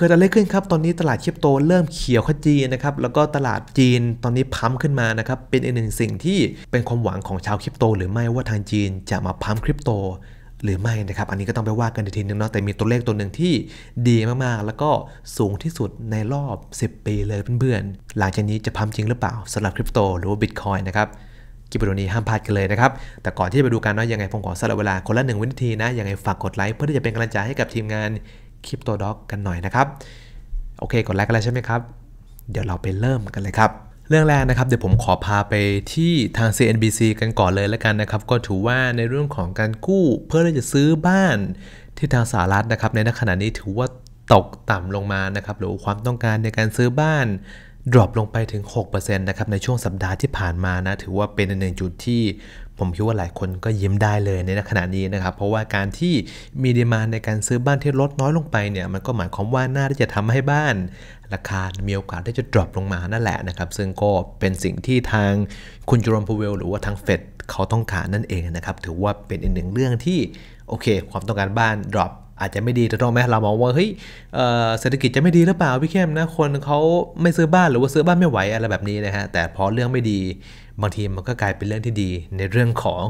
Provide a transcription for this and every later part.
เกิดอะไรขึ้นครับตอนนี้ตลาดคริปโตเริ่มเขียวขจีนะครับแล้วก็ตลาดจีนตอนนี้พัมขึ้นมานะครับเป็นอีกหนึ่งสิ่งที่เป็นความหวังของชาวคริปโตหรือไม่ว่าทางจีนจะมาพัมคริปโตหรือไม่นะครับอันนี้ก็ต้องไปว่ากันทีนึงเนาะแต่มีตัวเลขตัวหนึ่งที่ดีมากๆ แล้วก็สูงที่สุดในรอบ 10 ปีเลยเพื่อนๆหลังจากนี้จะพัมจริงหรือเปล่าสำหรับคริปโตหรือว่าบิตคอยนะครับกิบโดนี้ห้ามพลาดกันเลยนะครับแต่ก่อนที่จะไปดูกันเนาะยังไงผมขอสละเวลาคนละหนึ่งวินาทีนะยังไงฝากกดไลค์เพื่อที่จะเป็นกำลังใจให้กับทีมงานคริปโตด็อกกันหน่อยนะครับ โอเคกดไลค์กันแล้วใช่ไหมครับเดี๋ยวเราไปเริ่มกันเลยครับ เรื่องแรกนะครับเดี๋ยวผมขอพาไปที่ทาง CNBC กันก่อนเลยแล้วกันนะครับ ก็ถือว่าในเรื่องของการกู้เพื่อที่จะซื้อบ้านที่ทางสหรัฐนะครับ ในขณะนี้ถือว่าตกต่ำลงมานะครับหรือความต้องการในการซื้อบ้านดรอปลงไปถึง6%นะครับในช่วงสัปดาห์ที่ผ่านมานะถือว่าเป็นหนึ่งจุดที่ผมคิดว่าหลายคนก็ยิ้มได้เลยในขณะนี้นะครับ เพราะว่าการที่มีดีมาในการซื้อบ้านที่ลดน้อยลงไปเนี่ย มันก็หมายความว่าน่าที่จะทำให้บ้าน ราคา มีโอกาสที่จะดรอปลงมานั่นแหละนะครับ ซึ่งก็เป็นสิ่งที่ทางคุณจูรมพเวลหรือว่าทางเฟดเขาต้องการนั่นเองนะครับ ถือว่าเป็นอีกหนึ่งเรื่องที่โอเค ความต้องการบ้านดรอปอาจจะไม่ดีถูกต้องไหมเรามองว่าเฮ้ยเศรษฐกิจจะไม่ดีหรือเปล่าพี่เข้มนะคนเขาไม่ซื้อบ้านหรือว่าซื้อบ้านไม่ไหวอะไรแบบนี้นะฮะแต่พอเรื่องไม่ดีบางทีมันก็กลายเป็นเรื่องที่ดีในเรื่องของ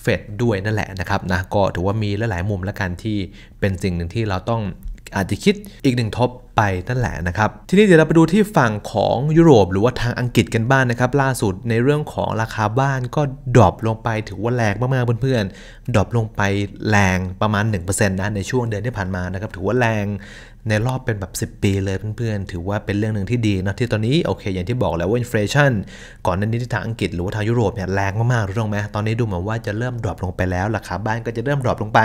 เฟดด้วยนั่นแหละนะครับนะก็ถือว่ามีลหลายมุมและกันที่เป็นสิ่งหนึ่งที่เราต้องอาจจะคิดอีกหนึ่งทบไปนั่นแหละนะครับ ทีนี้เดี๋ยวเราไปดูที่ฝั่งของยุโรป หรือว่าทางอังกฤษกันบ้างนนะครับ ล่าสุดในเรื่องของราคาบ้านก็ดรอปลงไปถือว่าแรงมากๆ เพื่อนๆดรอปลงไปแรงประมาณ 1%นะ ในช่วงเดือนที่ผ่านมานะครับถือว่าแรงในรอบเป็นแบบ 10 ปีเลยเพื่อนๆ ถือว่าเป็นเรื่องหนึ่งที่ดีนะที่ตอนนี้โอเค อย่างที่บอกแล้วว่าอินฟลชันก่อนหน้านี้ที่ทางอังกฤษหรือว่าทางยุโรปเนี่ยแรงมากๆรู้ตรงไหมตอนนี้ดูเหมือนว่าจะเริ่มดรอปลงไปแล้วราคาบ้านก็จะเริ่มดรอปลงไป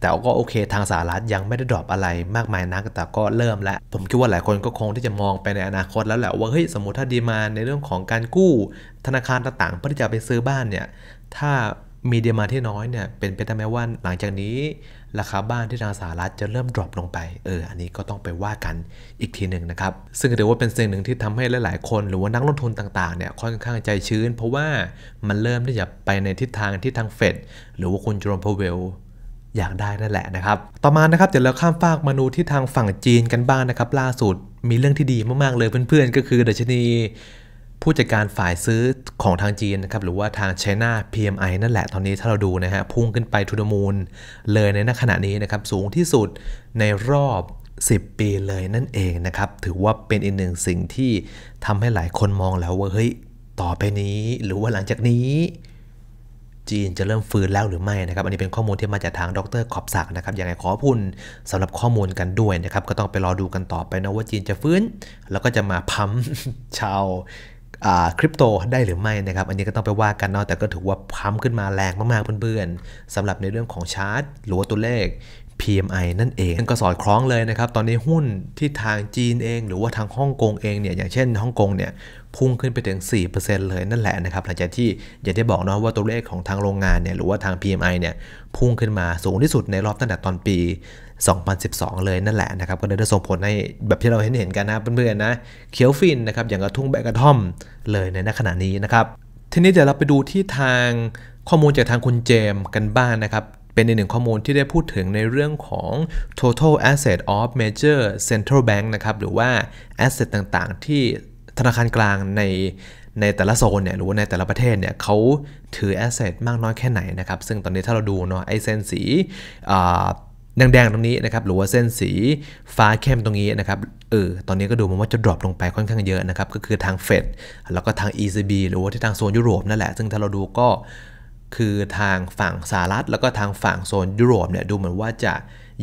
แต่ก็โอเคทางสหรัฐยังไม่ได้ดรอปอะไรมากมายนักแต่ก็เริ่มแล้ว ผมคิดว่าหลายคนก็คงที่จะมองไปในอนาคตแล้วแหละว่าเฮ้ยสมมติถ้าดีมาในเรื่องของการกู้ ธนาคารต่างๆเพื่อที่จะไปซื้อบ้านเนี่ยถ้ามีเดียมาที่น้อยเนี่ยเป็นไปได้ไหมว่าหลังจากนี้ราคาบ้านที่ทางสหรัฐจะเริ่มดรอปลงไปเอออันนี้ก็ต้องไปว่ากันอีกทีหนึ่งนะครับ ซึ่งถือว่าเป็นสิ่งหนึ่งที่ทำให้หลาย ๆ คนหรือว่านักลงทุนต่าง ๆเนี่ยค่อนข้างใจชื้น เพราะว่ามันเริ่มที่จะไปในทิศทางที่ทางเฟดหรือว่าคุณจอร์มพาวเวลอยากได้นั่นแหละนะครับ ต่อมานะครับ เดี๋ยวเราข้ามฟากมาดูที่ทางฝั่งจีนกันบ้างนะครับล่าสุดมีเรื่องที่ดีมากๆเลยเพื่อน ๆ ก็คือดัชนีผู้จัดการฝ่ายซื้อของทางจีนนะครับหรือว่าทางไชน่า PMI นั่นแหละตอนนี้ถ้าเราดูนะฮะ พุ่งขึ้นไปทุนมูลเลยในขณะนี้นะครับสูงที่สุดในรอบ 10 ปีเลยนั่นเองนะครับ ถือว่าเป็นอีกหนึ่งสิ่งที่ทำให้หลายคนมองแล้วว่า เฮ้ย ต่อไปนี้ หรือว่าหลังจากนี้ จีนจะเริ่มฟื้นแล้วหรือไม่นะครับอันนี้เป็นข้อมูลที่มาจากทางดรขอบศักนะครับยังไงขอพุนสำหรับข้อมูลกันด้วยนะครับก็ต้องไปรอดูกันต่อไปนะว่าจีนจะฟื้นแล้วก็จะมาพัมชาวคริปโตได้หรือไม่นะครับอันนี้ก็ต้องไปว่ากันเนาะแต่ก็ถือว่าพัมขึ้นมาแรงมากๆเพื่อนๆสำหรับในเรื่องของชาร์ตหรือว่าตัวเลข PMI นั่นเองก็สอดคล้องเลยนะครับ ตอนนี้หุ้นที่ทางจีนเองหรือว่าทางฮ่องกงเองเนี่ยอย่างเช่นฮ่องกงเนี่ยพุ่งขึ้นไปถึง 4%เลยนั่นแหละนะครับหลังจากที่อย่าได้บอกเนาะว่าตัวเลขของทางโรงงานเนี่ยหรือว่าทาง PMI เนี่ยพุ่งขึ้นมาสูงที่สุดในรอบตั้งแต่ตอนปี2012 เลยนั่นแหละนะครับ ก็เลยได้ส่งผลให้ แบบที่เราเห็นเห็นกันนะเพื่อนๆนะ เขียวฟินนะครับ อย่างกระทุ่งแบกกระท่อม เลยในขณะนี้นะครับ ทีนี้เดี๋ยวเราไปดูที่ทางข้อมูลจากทางคุณเจมกันบ้างนนะครับ เป็นในหนึ่งข้อมูลที่ได้พูดถึงในเรื่องของ total asset of major central bank นะครับหรือว่า asset ต่างๆ ที่ธนาคารกลางในในแต่ละโซนเนี่ยหรือว่าในแต่ละประเทศเนี่ยเขาถือแอสเซทมากน้อยแค่ไหนนะครับซึ่งตอนนี้ถ้าเราดูเนาะไอเส้นสีแดง ๆ ตรงนี้นะครับหรือว่าเส้นสีฟ้าเข้มตรงนี้นะครับ เออ ตอนนี้ก็ดูมันว่าจะดรอปลงไปค่อนข้างเยอะนะครับ ก็คือทางเฟดแล้วก็ทาง ECB หรือว่าที่ทางโซนยุโรปนั่นแหละ ซึ่งถ้าเราดูก็คือทางฝั่งสหรัฐ แล้วก็ทางฝั่งโซนยุโรปเนี่ย ดูเหมือนว่าจะ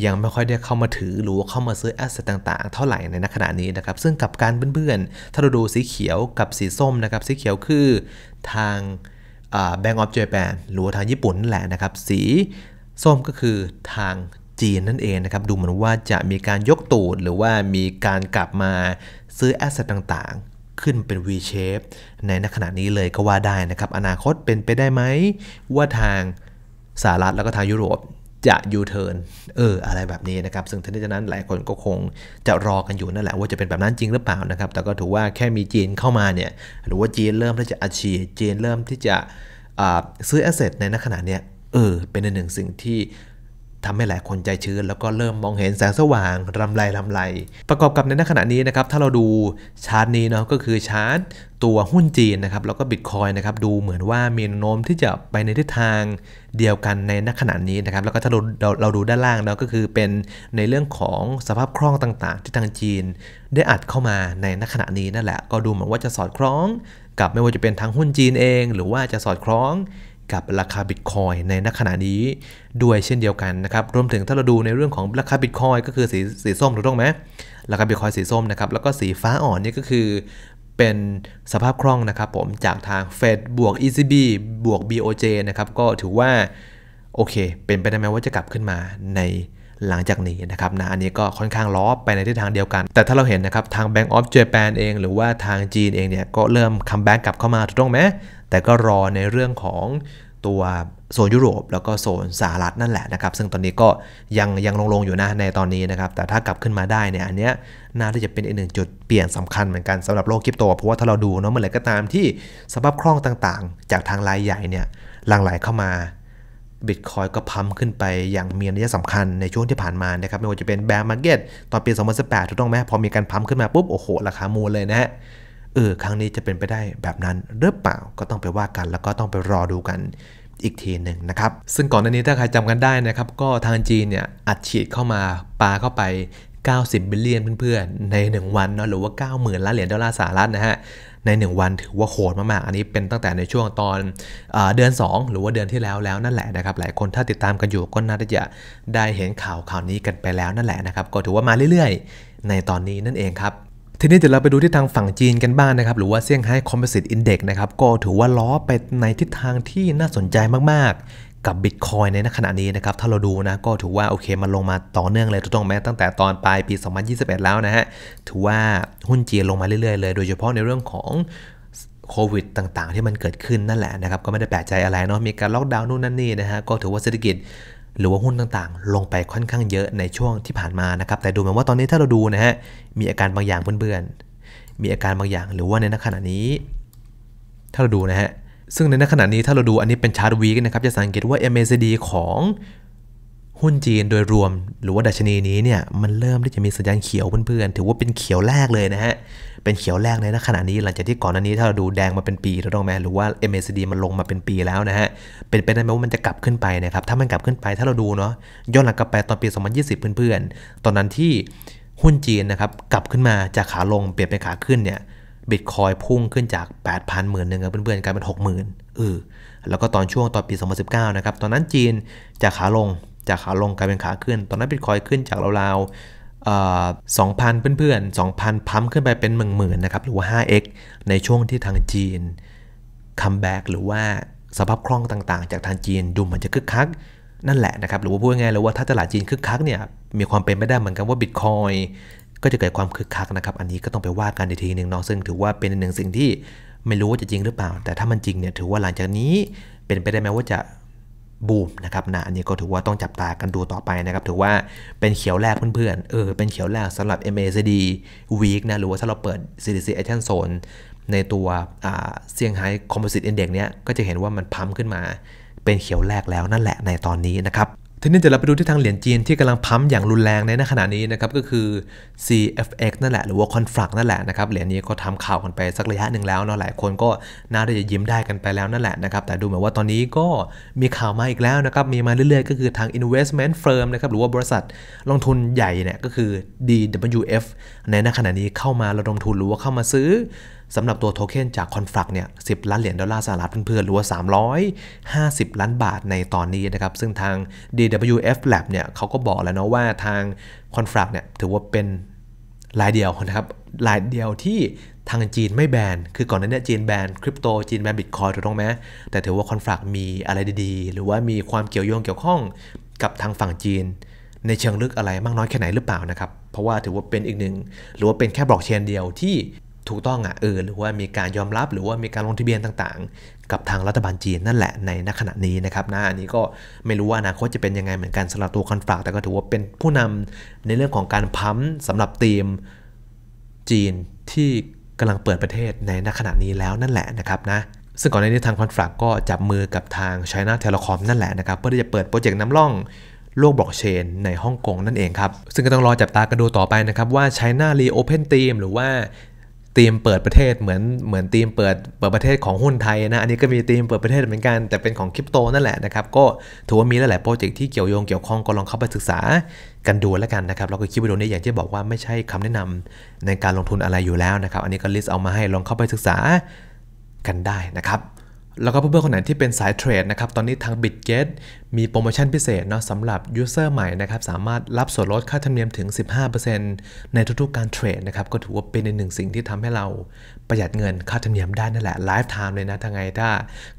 ยังไม่ค่อยได้เข้ามาถือ หรือว่าเข้ามาซื้อแอสเซทต่าง ๆ เท่าไหร่ในขณะนี้นะครับ ซึ่งกับการเพื่อนๆถ้าเราดูสีเขียว กับสีส้มนะครับ สีเขียวคือทางแบงก์ออฟเจแปนหรือทางญี่ปุ่นนั่นแหละนะครับ สีส้มก็คือทางจีนนั่นเองนะครับ ดูเหมือนว่าจะมีการยกตูด หรือว่ามีการกลับมาซื้อแอสเซทต่างๆ ขึ้นเป็น V-shape ในขณะนี้เลย ก็ว่าได้นะครับ อนาคตเป็นไปได้ไหมว่าทางสหรัฐแล้วก็ทางยุโรปจะยูเทิร์นเอออะไรแบบนี้นะครับ ซึ่งทั้งนี้ทั้นั้นหลายคนก็คงจะรอกันอยู่นั่นแหละว่าจะเป็นแบบนั้นจริงหรือเปล่านะครับ แต่ก็ถือว่าแค่มีจีนเข้ามาเนี่ยหรือว่าจีนเริ่มที่จะอาชีพจีนเริ่มที่จะซื้อแอสเซทในขณะเนี้ยเออเป็นหนึ่งสิ่งที่ทำให้หลายคนใจชื้นแล้วก็เริ่มมองเห็นแสงสว่างรำไรรำไร ประกอบกับในขณะนี้นะครับถ้าเราดูชาร์ตนี้เนาะก็คือชาร์ตตัวหุ้นจีนนะครับแล้วก็บิตคอยนะครับดูเหมือนว่ามีโน้มที่จะไปในทิศทางเดียวกันในขณะนี้นะครับแล้วก็ถ้าเราเราเราดูด้านล่างเนาะก็คือเป็นในเรื่องของสภาพคล่องต่างๆ ที่ทางจีน ได้อัดเข้ามาในขณะนี้นั่นแหละก็ดูเหมือนว่าจะสอดคล้อง กับไม่ว่าจะเป็นทางหุ้นจีนเอง หรือว่าจะสอดคล้องกับราคาบิตคอยในณขณะนี้ด้วยเช่นเดียวกันนะครับรวมถึงถ้าเราดูในเรื่องของราคาบิตคอยก็คือสีสีส้มถูกต้องไหมราคาบิตคอยสีส้มนะครับแล้วก็สีฟ้าอ่อนนี่ก็คือเป็นสภาพคล่องนะครับผมจากทางเฟดบวก ECB บวก BOJ นะครับก็ถือว่าโอเค เป็นไปได้ไหมว่าจะกลับขึ้นมาในหลังจากนี้นะครับนะอันนี้ก็ค่อนข้างล้อไปในทิศทางเดียวกัน แต่ถ้าเราเห็นนะครับทาง Bank of Japan เองหรือว่าทางจีนเองเนี่ยก็เริ่มคัมแบ็กกลับเข้ามาถูกต้องไหมแต่ก็รอในเรื่องของตัวโซนยุโรปแล้วก็โซนสหรัฐนั่นแหละนะครับซึ่งตอนนี้ก็ยังยังลงลงอยู่นะในตอนนี้นะครับ แต่ถ้ากลับขึ้นมาได้เนี่ยอันเนี้ยน่าที่จะเป็นอีกหนึ่งจุดเปลี่ยนสำคัญเหมือนกันสำหรับโลกคริปโต เพราะว่าถ้าเราดูเนาะเมื่อไหร่ก็ตามที่สภาพคล่องต่างๆ จากทางรายใหญ่เนี่ย หลั่งไหลเข้ามาบิตคอยก็พัมขึ้นไปอย่างมีนัยสำคัญในช่วงที่ผ่านมานะครับไม่ว่าจะเป็นแบร์มาร์เก็ตตอนปี 2018ถูกต้องไหมพอมีการพัมขึ้นมาปุ๊บโอ้โหราคามูลเลยนะฮะเออครั้งนี้จะเป็นไปได้แบบนั้นหรือเปล่าก็ต้องไปว่ากัน แล้วก็ต้องไปรอดูกันอีกทีหนึ่งนะครับซึ่งก่อนหน้านี้ถ้าใครจำกันได้นะครับ ก็ทางจีนเนี่ยอัดฉีดเข้ามาปาเข้าไป 90 บิลเลียนเพื่อนๆใน 1 วันเนาะหรือว่า 90,000ล้านเหรียญดอลลาร์สหรัฐนะฮะใน 1 วันถือว่าโหดมากๆอันนี้เป็นตั้งแต่ในช่วงตอนเอเดือน2 หรือว่าเดือนที่แล้วแล้วนั่นแหละนะครับ หลายคนถ้าติดตามกันอยู่ก็น่าจะได้เห็นข่าวข่าวนี้กันไปแล้วนั่นแหละนะครับก็ถือว่ามาเรื่อยๆ ในตอนนี้นั่นเองครับทีนี้เดี๋ยวเราไปดูที่ทางฝั่งจีนกันบ้างนะครับหรือว่าเซี่ยงไฮ้คอมเพรสิตอินเด็กซ์นะครับก็ถือว่าล้อไปในทิศทางที่น่าสนใจมากๆ กับบิตคอยในขณะนี้นะครับถ้าเราดูนะก็ถือว่าโอเคมันลงมาต่อเนื่องเลยถูกต้องไหมตั้งแต่ตอนปลายปี 2021 แล้วนะฮะถือว่าหุ้นจีนลงมาเรื่อยๆเลยโดยเฉพาะในเรื่องของโควิดต่างๆที่มันเกิดขึ้นนั่นแหละนะครับก็ไม่ได้แปลกใจอะไรเนาะมีการล็อกดาวน์นู่นนั่นนี่นะฮะก็ถือว่าเศรษฐกิจหรือว่าหุ้นต่างๆ ลงไปค่อนข้างเยอะในช่วงที่ผ่านมานะครับ แต่ดูเหมือนว่าตอนนี้ถ้าเราดูนะฮะ มีอาการบางอย่างเบื่อนๆ มีอาการบางอย่างหรือว่าในขณะนี้ ถ้าเราดูนะฮะ ซึ่งในขณะนี้ถ้าเราดู อันนี้เป็นชาร์ตวีกนะครับ จะสังเกตว่า MACD ของหุ้นจีนโดยรวมหรือว่าดัชนีนี้เนี่ยมันเริ่มที่จะมีสัญญาณเขียวเพื่อนๆถือว่าเป็นเขียวแรกเลยนะฮะ เป็นเขียวแรกในขณะนี้หลังจากที่ก่อนหน้านี้ถ้าเราดูแดงมาเป็นปีเราต้องแมมหรือว่า MACD มันลงมาเป็นปีแล้วนะฮะเป็นไปได้ไหมว่ามันจะกลับขึ้นไปนะครับถ้ามันกลับขึ้นไปถ้าเราดูเนาะย้อนหลังกลับไปตอนปี 2020 เพื่อนๆตอนนั้นที่หุ้นจีนนะครับกลับขึ้นมาจากขาลงเปลี่ยนเป็นขาขึ้นเนี่ยบิตคอยพุ่งขึ้นจาก8,000หมื่นหนึ่งเพื่อนๆกลายเป็นหมื่นเออแล้วก็ตอนช่วงตอนปี 2019นะครับตอนนั้นจีนจากขาลงจากขาลงกลายเป็นขาขึ้นตอนนั้นบิตคอยขึ้นจากราวๆสองพันเพื่อนๆสองพันพัมขึ้นไปเป็นหมื่นๆนะครับหรือว่า 5x ในช่วงที่ทางจีนคัมแบ็กหรือว่าสภาพคล่องต่างๆ จากทางจีนดูเหมือนจะคึกคัก นั่นแหละนะครับ หรือว่าพูดง่ายๆเลยว่าถ้าตลาดจีนคึกคักเนี่ยมีความเป็นไปได้เหมือนกันว่าบิตคอยก็จะเกิดความคึกคักนะครับอันนี้ก็ต้องไปว่ากันในทีหนึ่งเนาะซึ่งถือว่าเป็นหนึ่งสิ่งที่ไม่รู้ว่าจะจริงหรือเปล่า แต่ถ้ามันจริงเนี่ยถือว่าหลังจากนี้เป็นไปได้ไหมว่าจะบูมนะครับนะอันนี้ก็ถือว่าต้องจับตากันดูต่อไปนะครับ ถือว่าเป็นเขียวแรกเพื่อนๆเออเป็นเขียวแรกสำหรับ MACD Week นะหรือว่าถ้าเราเปิด CDC Action Zone ในตัวเซี่ยงไฮ้คอมโพสิตอินเด็ก์เนี้ยก็จะเห็นว่ามันพัมขึ้นมาเป็นเขียวแรกแล้วนั่นแหละในตอนนี้นะครับทีนี้เดี๋ยวเราไปดูที่ทางเหรียญจีนที่กำลังพัมอย่างรุนแรงในขณะนี้นะครับก็คือ CFX นั่นแหละหรือว่า Contract นั่นแหละนะครับเหรียญนี้ก็ทำข่าวกันไปสักระยะหนึ่งแล้วเนาะหลายคนก็น่าจะยิ้มได้กันไปแล้วนั่นแหละนะครับแต่ดูเหมือนว่าตอนนี้ก็มีข่าวมาอีกแล้วนะครับมีมาเรื่อยๆก็คือทาง investment firm นะครับหรือว่าบริษัทลงทุนใหญ่เนี่ยก็คือ DWF ในขณะนี้เข้ามาระดมทุนหรือว่าเข้ามาซื้อสำหรับตัวโทเค็นจากคอนฟลักเนี่ยสิล้านเหรียญดอลลาร์สหรัฐเพื่อนๆหรือว่า350 ล้านบาทในตอนนี้นะครับ ซึ่งทาง DWF Lab เนี่ยเขาก็บอกแล้วเนาะว่าทางคอนฟลักเนี่ยถือว่าเป็นรายเดียวนะครับรายเดียวที่ทางจีนไม่แบน คือก่อนหน้านี้จีนแบนคริปโต จีนแบนบิตคอยถูกต้องไหม แต่ถือว่าคอนฟลักมีอะไรดีๆ หรือว่ามีความเกี่ยวโยงเกี่ยวข้องกับทางฝั่งจีน ในเชิงลึกอะไรมากน้อยแค่ไหนหรือเปล่านะครับ เพราะว่าถือว่าเป็นอีกหนึ่งหรือว่าเป็นแค่บล็อกเชนเดียวที่ถูกต้องอ่ะเออหรือว่ามีการยอมรับหรือว่ามีการลงทะเบียนต่าง ๆ กับทางรัฐบาลจีนนั่นแหละในณขณะนี้นะครับนะอันนี้ก็ไม่รู้ว่านาคตจะเป็นยังไงเหมือนกันสำหรับตัวคอนฟลักแต่ก็ถือว่าเป็นผู้นำในเรื่องของการพัมสำหรับทีมจีนที่กำลังเปิดประเทศในณขณะนี้แล้วนั่นแหละนะครับนะ ซึ่งก่อนหน้านี้ทางคอนฟลักก็จับมือกับทาง China Telecom นั่นแหละนะครับเพื่อที่จะเปิดโปรเจกต์น้ำล่องโลกบล็อกเชน ในฮ่องกงนั่นเองครับ ซึ่งก็ต้องรอจับตากันดูต่อไปนะครับว่าไชน่ารีโอเพนทีมหรือว่าตีมเปิดประเทศเหมือนเหมือนตีมเปิดเปิดประเทศของหุ้นไทยนะอันนี้ก็มีตีมเปิดประเทศเหมือนกันแต่เป็นของคริปโตนั่นแหละนะครับก็ถือว่ามีหลายยโปรเจกต์ที่เกี่ยวโยงเกี่ยวข้องก็ลองเข้าไปศึกษากันดูแล้วกันนะครับเราก็คลิปวิดีโอนี้อย่างที่บอกว่าไม่ใช่คำแนะนำในการลงทุนอะไรอยู่แล้วนะครับ อันนี้ก็ลิสต์เอามาให้ลองเข้าไปศึกษากันได้นะครับแล้วก็เพื่อนๆคนไหนที่เป็นสายเทรดนะครับ ตอนนี้ทาง Bitget มีโปรโมชั่นพิเศษเนาะสำหรับยูเซอร์ใหม่นะครับสามารถรับส่วนลดค่าธรรมเนียมถึง 15%ในทุกๆ การเทรดนะครับ ก็ถือว่าเป็นในหนึ่งสิ่งที่ทำให้เรา ประหยัดเงินค่าธรรมเนียมได้นั่นแหละไลฟ์ไทม์เลยนะทั้งไงถ้า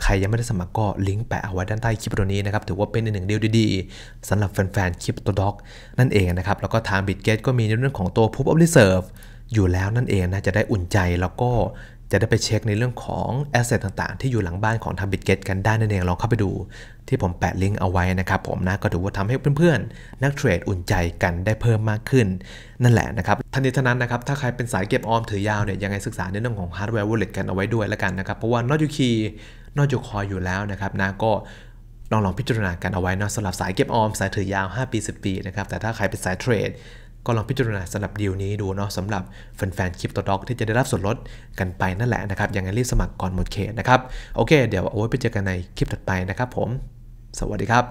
ใครยังไม่ได้สมัครก็ลิงก์แปะเอาไว้ด้านใต้คลิปตัวนี้นะครับถือว่าเป็นในหนึ่งเดียวดีๆสำหรับแฟนๆคลิปตัวด็อกนั่นเองนะครับแล้วก็ทาง Bitget ก็มีในเรื่องของตัว Proof of Reserve อยู่แล้วนั่นเองนะจะได้อุ่นใจแล้วก็จะได้ไปเช็คในเรื่องของแอสเซทต่างๆ ที่อยู่หลังบ้านของทังบิตเกตกันได้นั่นเอง ลองเข้าไปดูที่ผมแปะลิงก์เอาไว้นะครับ ผมนะก็ถือว่าทำให้เพื่อนๆ นักเทรดอุ่นใจกันได้เพิ่มมากขึ้นนั่นแหละนะครับทันทีทันั้นนะครับ ถ้าใครเป็นสายเก็บออมถือยาวเนี่ยยังไงศึกษาในเรื่องของฮาร์ดแวร์วอลเล็ตกันเอาไว้ด้วยแล้วกันนะครับเพราะว่านอจูคีนอจูคอยอยู่แล้วนะครับนะก็ลองลองพิจารณากันเอาไว้นะสำหรับสายเก็บออมสายถือยาว5ปี10ปีนะครับแต่ถ้าใครเป็นสายเทรดก็ลองพิจารณาสำหรับดีลนี้ดูเนาะสำหรับแฟนๆคลิปตัวด็อกที่จะได้รับส่วนลดกันไปนั่นแหละนะครับยังไงรีบสมัครก่อนหมดเขตนะครับ โอเคเดี๋ยวเอาไว้ไปเจอกันในคลิปถัดไปนะครับผม สวัสดีครับ